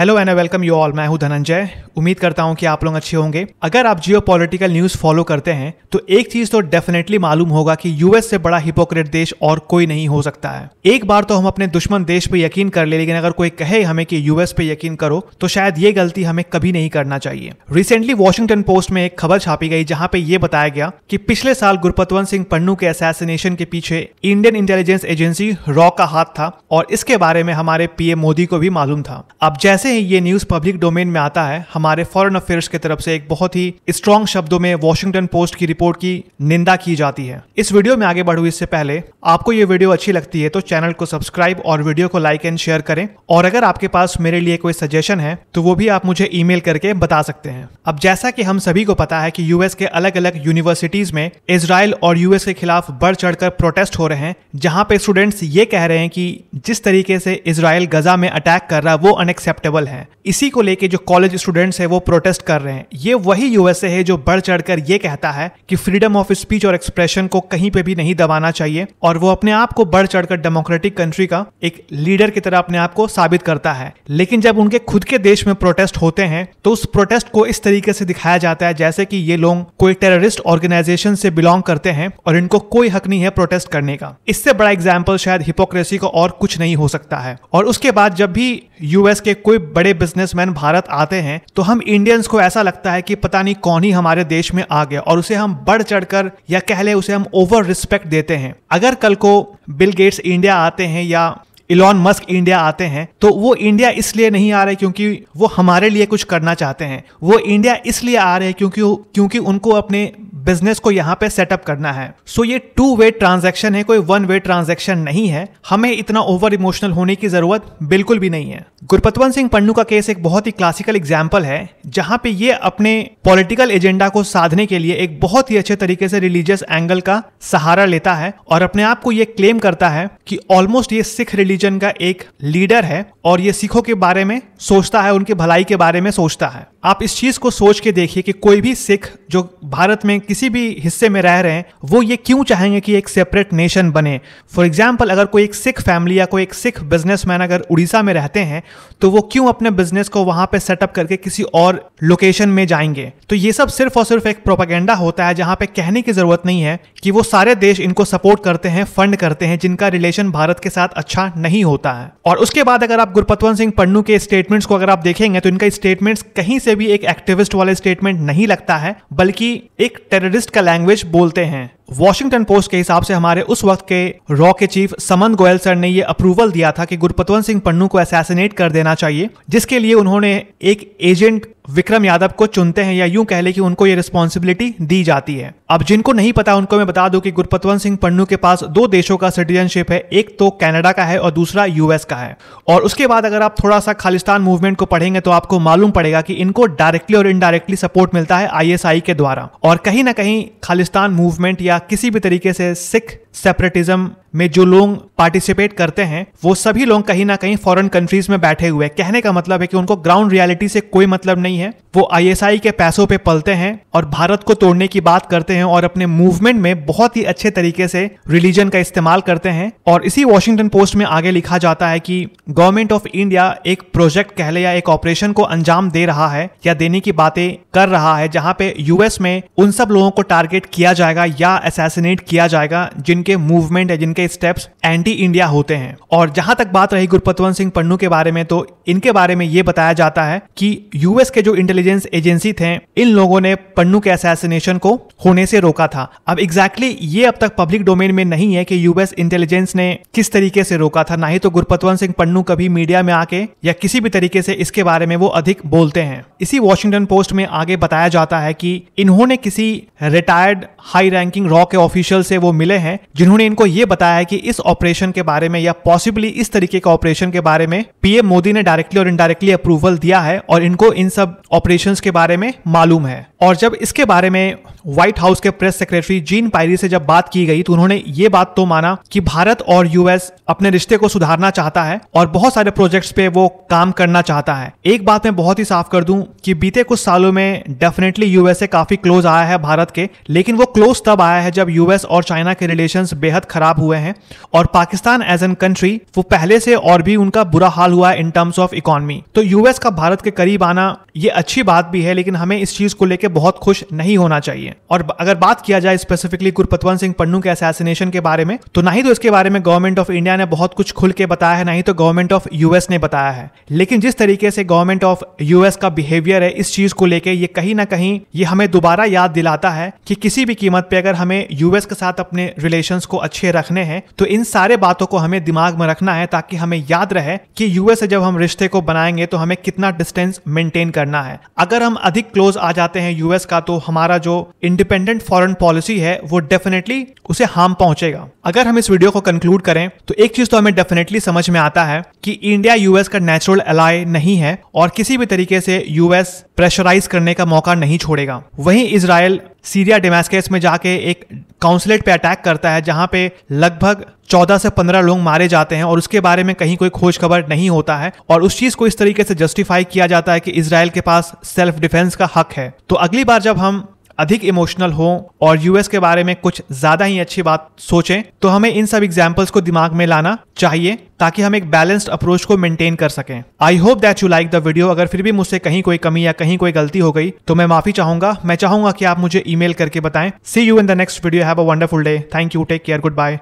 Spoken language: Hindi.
hello and welcome you all मैं हूं धनंजय उम्मीद करता हूं कि आप लोग अच्छे होंगे अगर आप जियो पॉलिटिकल न्यूज फॉलो करते हैं तो एक चीज तो डेफिनेटली मालूम होगा कि यूएस से बड़ा हिपोक्रेट देश और कोई नहीं हो सकता है एक बार तो हम अपने दुश्मन देश पे यकीन कर ले लेकिन अगर कोई कहे हमें कि यूएस पे यकीन करो तो शायद ये गलती हमें कभी नहीं करना चाहिए रिसेंटली वॉशिंगटन पोस्ट में एक खबर छापी गई जहां पे ये बताया गया कि पिछले साल गुरपतवंत सिंह पन्नू के असैसिनेशन के पीछे इंडियन इंटेलिजेंस एजेंसी रॉ का हाथ था और इसके बारे में हमारे पीएम मोदी को भी मालूम था अब जैसे जैसे ही ये न्यूज पब्लिक डोमेन में आता है हमारे फॉरेन अफेयर्स की तरफ से एक बहुत ही स्ट्रॉन्ग शब्दों में वॉशिंगटन पोस्ट की रिपोर्ट की निंदा की जाती है इस वीडियो में आगे बढ़ू इससे पहले आपको ये वीडियो अच्छी लगती है तो चैनल को सब्सक्राइब और वीडियो को लाइक एंड शेयर करें और अगर आपके पास मेरे लिए कोई सजेशन है तो वो भी आप मुझे ई करके बता सकते हैं अब जैसा की हम सभी को पता है की यूएस के अलग अलग यूनिवर्सिटीज में इसराइल और यूएस के खिलाफ बढ़ चढ़कर प्रोटेस्ट हो रहे हैं जहाँ पे स्टूडेंट्स ये कह रहे हैं कि जिस तरीके से इसराइल गजा में अटैक कर रहा है वो अनएक्सेप्टेबल अप्रूवल है इसी को लेके जो कॉलेज स्टूडेंट्स है वो प्रोटेस्ट कर रहे हैं ये वही यूएसए है जो बढ़ चढ़कर ये कहता है कि फ्रीडम ऑफ स्पीच और एक्सप्रेशन को कहीं पे भी नहीं दबाना चाहिए और वो अपने आप को बढ़ चढ़कर डेमोक्रेटिक कंट्री का एक लीडर की तरह अपने आप को साबित करता है लेकिन जब उनके खुद के देश में प्रोटेस्ट होते हैं तो उस प्रोटेस्ट को इस तरीके से दिखाया जाता है जैसे कि ये लोग कोई टेररिस्ट ऑर्गेनाइजेशन से बिलोंग करते हैं और इनको कोई हक नहीं है प्रोटेस्ट करने का इससे बड़ा एग्जाम्पल शायद हिपोक्रेसी को और कुछ नहीं हो सकता है और उसके बाद जब भी यूएस के कोई कोई बड़े बिजनेसमैन भारत आते हैं तो हम इंडियंस को ऐसा लगता है कि पता नहीं कौन ही हमारे देश में आ गया और उसे हम बढ़ चढ़कर या कह ले उसे हम ओवर रिस्पेक्ट देते हैं अगर कल को बिल गेट्स इंडिया आते हैं या इलॉन मस्क इंडिया आते हैं तो वो इंडिया इसलिए नहीं आ रहे क्योंकि वो हमारे लिए कुछ करना चाहते हैं वो इंडिया इसलिए आ रहे हैं क्योंकि क्योंकि उनको अपने बिजनेस को यहाँ पे सेटअप करना है सो so ये टू वे ट्रांजेक्शन है कोई वन वे ट्रांजेक्शन नहीं है हमें इतना ओवर इमोशनल होने की जरूरत बिल्कुल भी नहीं है गुरपतवंत सिंह पन्नू का केस एक बहुत ही क्लासिकल एग्जाम्पल है जहाँ पे ये अपने पॉलिटिकल एजेंडा को साधने के लिए एक बहुत ही अच्छे तरीके से रिलीजियस एंगल का सहारा लेता है और अपने आप को ये क्लेम करता है कि ऑलमोस्ट ये सिख रिलीजन का एक लीडर है और ये सिखों के बारे में सोचता है उनकी भलाई के बारे में सोचता है आप इस चीज को सोच के देखिए कि कोई भी सिख जो भारत में किसी भी हिस्से में रह रहे हैं वो ये क्यों चाहेंगे कि एक सेपरेट नेशन बने फॉर एग्जाम्पल अगर कोई एक सिख फैमिली या कोई एक सिख बिजनेसमैन अगर उड़ीसा में रहते हैं तो वो क्यों अपने बिजनेस को वहाँ पे सेटअप करके किसी और लोकेशन में जाएंगे तो ये सब सिर्फ और सिर्फ एक प्रोपागेंडा होता है जहां पे कहने की जरूरत नहीं है कि वो सारे देश इनको सपोर्ट करते हैं फंड करते हैं जिनका रिलेशन भारत के साथ अच्छा नहीं होता है और उसके बाद अगर आप गुरपतवंत सिंह पन्नू के स्टेटमेंट्स को अगर आप देखेंगे तो इनका स्टेटमेंट्स कहीं से भी एक एक्टिविस्ट वाले स्टेटमेंट नहीं लगता है बल्कि एक टेररिस्ट का लैंग्वेज बोलते हैं वॉशिंगटन पोस्ट के हिसाब से हमारे उस वक्त के रॉ के चीफ समन गोयल सर ने यह अप्रूवल दिया था कि गुरपतवंत सिंह पन्नू को असैसिनेट कर देना चाहिए जिसके लिए उन्होंने एक एजेंट विक्रम यादव को चुनते हैं या यूं कह ले कि उनको ये रिस्पॉन्सिबिलिटी दी जाती है अब जिनको नहीं पता उनको मैं बता दूं कि गुरपतवंत सिंह पन्नू के पास दो देशों का सिटीजनशिप है एक तो कनाडा का है और दूसरा यूएस का है और उसके बाद अगर आप थोड़ा सा खालिस्तान मूवमेंट को पढ़ेंगे तो आपको मालूम पड़ेगा कि इनको डायरेक्टली और इनडायरेक्टली सपोर्ट मिलता है आईएसआई के द्वारा और कहीं ना कहीं खालिस्तान मूवमेंट या किसी भी तरीके से सिख सेपरेटिज्म में जो लोग पार्टिसिपेट करते हैं वो सभी लोग कहीं ना कहीं फॉरेन कंट्रीज में बैठे हुए हैं कहने का मतलब है कि उनको ग्राउंड रियलिटी से कोई मतलब नहीं है वो आईएसआई के पैसों पे पलते हैं और भारत को तोड़ने की बात करते हैं और अपने मूवमेंट में बहुत ही अच्छे तरीके से रिलीजन का इस्तेमाल करते हैं और इसी वॉशिंगटन पोस्ट में आगे लिखा जाता है कि गवर्नमेंट ऑफ इंडिया एक प्रोजेक्ट कह ले या एक ऑपरेशन को अंजाम दे रहा है या देने की बातें कर रहा है जहां पे यूएस में उन सब लोगों को टारगेट किया जाएगा या असैसिनेट किया जाएगा जिन जिनके मूवमेंट या जिनके स्टेप्स एंटी इंडिया होते हैं और जहां तक बात रही गुरपतवंत सिंह पन्नू के बारे में तो इनके बारे में ये बताया जाता है कि यूएस के जो इंटेलिजेंस एजेंसी थे इन लोगों ने पन्नू के असैसिनेशन को होने से रोका था अब एग्जैक्टली exactly ये अब तक पब्लिक डोमेन में नहीं है कि यूएस इंटेलिजेंस ने किस तरीके से रोका था ना ही तो गुरपतवंत सिंह पन्नू कभी मीडिया में आके या किसी भी तरीके से इसके बारे में वो अधिक बोलते हैं इसी वॉशिंगटन पोस्ट में आगे बताया जाता है कि इन्होंने किसी रिटायर्ड हाई रैंकिंग रॉ के ऑफिशियल से वो मिले हैं जिन्होंने इनको ये बताया है कि इस ऑपरेशन के बारे में या पॉसिबली इस तरीके का ऑपरेशन के बारे में पीएम मोदी ने डायरेक्टली और इनडायरेक्टली अप्रूवल दिया है और इनको इन सब ऑपरेशन के बारे में मालूम है और जब इसके बारे में व्हाइट हाउस के प्रेस सेक्रेटरी जीन पायरी से जब बात की गई तो उन्होंने ये बात तो माना कि भारत और यूएस अपने रिश्ते को सुधारना चाहता है और बहुत सारे प्रोजेक्ट्स पे वो काम करना चाहता है एक बात मैं बहुत ही साफ कर दूं कि बीते कुछ सालों में डेफिनेटली यूएसए काफी क्लोज आया है भारत के लेकिन वो क्लोज तब आया है जब यूएस और चाइना के रिलेशन बेहद खराब हुए हैं और पाकिस्तान एज एन कंट्री वो पहले से और भी उनका बुरा हाल हुआ है इन टर्म्स ऑफ इकोनॉमी तो यूएस का भारत के करीब आना ये अच्छी बात भी है लेकिन हमें इस चीज को लेकर बहुत खुश नहीं होना चाहिए और अगर बात किया जाए स्पेसिफिकली गुरपतवंत सिंह पन्नू के असैसिनेशन के बारे में तो ना ही तो इसके बारे में गवर्नमेंट ऑफ इंडिया ने बहुत कुछ खुल के बताया है ना ही तो गवर्नमेंट ऑफ यूएस ने बताया है लेकिन जिस तरीके से गवर्नमेंट ऑफ यूएस का बिहेवियर है इस चीज को लेकर ये कहीं ना कहीं ये हमें दोबारा याद दिलाता है कि किसी भी कीमत पे अगर हमें यूएस के साथ अपने रिलेशन को अच्छे रखने हैं तो इन सारे बातों को हमें दिमाग में रखना है ताकि हमें याद रहे कि यूएस से जब हम रिश्ते को बनाएंगे तो हमें कितना डिस्टेंस मेंटेन करना है अगर हम अधिक क्लोज आ जाते हैं यूएस का तो हमारा जो इंडिपेंडेंट फॉरेन पॉलिसी है वो डेफिनेटली उसे हार्म पहुंचेगा अगर हम इस वीडियो को कंक्लूड करें तो एक चीज तो हमें डेफिनेटली समझ में आता है कि इंडिया यूएस का नेचुरल अलाय नहीं है और किसी भी तरीके से यूएस प्रेशराइज करने का मौका नहीं छोड़ेगा वहीं इसराइल सीरिया डेमेस्केस में जाके एक काउंसलेट पे अटैक करता है जहां पे लगभग 14 से 15 लोग मारे जाते हैं और उसके बारे में कहीं कोई खोज खबर नहीं होता है और उस चीज को इस तरीके से जस्टिफाई किया जाता है कि इसराइल के पास सेल्फ डिफेंस का हक है तो अगली बार जब हम अधिक इमोशनल हों और यूएस के बारे में कुछ ज्यादा ही अच्छी बात सोचें तो हमें इन सब एग्जाम्पल्स को दिमाग में लाना चाहिए ताकि हम एक बैलेंस्ड अप्रोच को मेंटेन कर सकें I hope that you like the video अगर फिर भी मुझसे कहीं कोई कमी या कहीं कोई गलती हो गई तो मैं माफी चाहूंगा मैं चाहूंगा कि आप मुझे ईमेल करके बताएं see you in the next video have a wonderful day thank you take care good bye